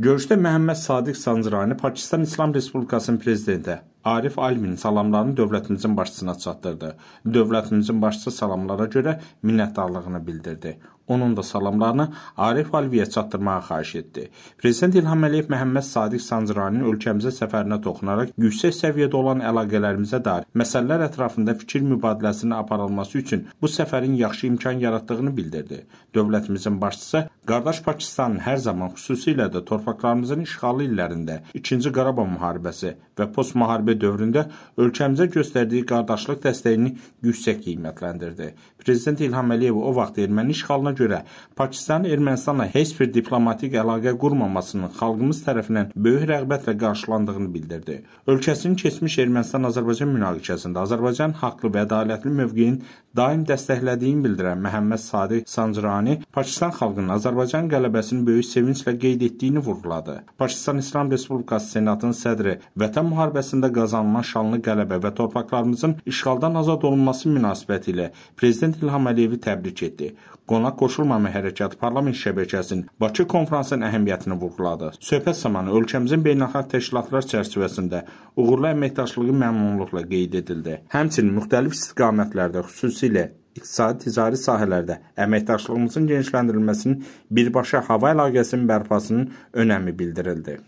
Görüşdə Məhəmməd Sadiq Sancırani Pakistan İslam Respublikasının prezidenti Arif Alvin salamlarını dövlətimizin başçısına çatdırdı. Dövlətimizin başçısı salamlara görə minnətdarlığını bildirdi. Onun da salamlarını Arif Alviyə çatdırmağı xahiş etdi. Prezident İlham Əliyev Məhəmməd Sadiq Sancıranın ölkəmizə səfərinə toxunaraq yüksək səviyyədə olan əlaqələrimizə dair məsələlər ətrafında fikir mübadiləsinin aparılması üçün bu səfərin yaxşı imkan yaratdığını bildirdi. Dövlətimizin başçısı Qardaş Pakistan hər zaman, xüsusilə də torpaqlarımızın işğalı illərində, 2-ci Qarabağ müharibəsi və postmuharibə dövründə ölkəmizə göstərdiyi qardaşlıq dəstəyini yüksək qiymətləndirdi. Prezident İlham Əliyev o vaxt erməni işğalına görə Pakistanın Ermənistanla heç bir diplomatik əlaqə qurmamasının xalqımız tərəfindən böyük rəğbətlə qarşılandığını bildirdi. Ölkəsinin keçmiş Ermənistan-Azərbaycan münaqişəsində Azərbaycan haqlı və ədalətli mövqeyin daim dəstəklədiyini bildirən Məhəmməd Sadiq Sancrani Pakistan xalqının Azərbaycan Azərbaycan qələbəsini böyük sevinclə qeyd etdiyini vurğuladı. Pakistan İslam Respublikası Senatının sədri Vətən müharibəsində qazanılan şanlı qələbə və torpaqlarımızın işğaldan azad olunması münasibətilə prezident İlham Əliyevi təbrik etdi. Qonaq qoşulmama hərəkatı parlament şəbəkəsinin Bakı konfransının əhəmiyyətini vurğuladı. Söhbət zamanı ölkəmizin beynəlxalq təşkilatlar çərçivəsində uğurlu əməkdaşlığı məmnunluqla qeyd edildi. Həmçinin müxtəlif istiqamətlərdə xüsusilə iqtisadi-ticari sahələrdə əməkdaşlığımızın genişləndirilməsinin birbaşa hava əlaqəsinin bərpasının önəmi bildirildi.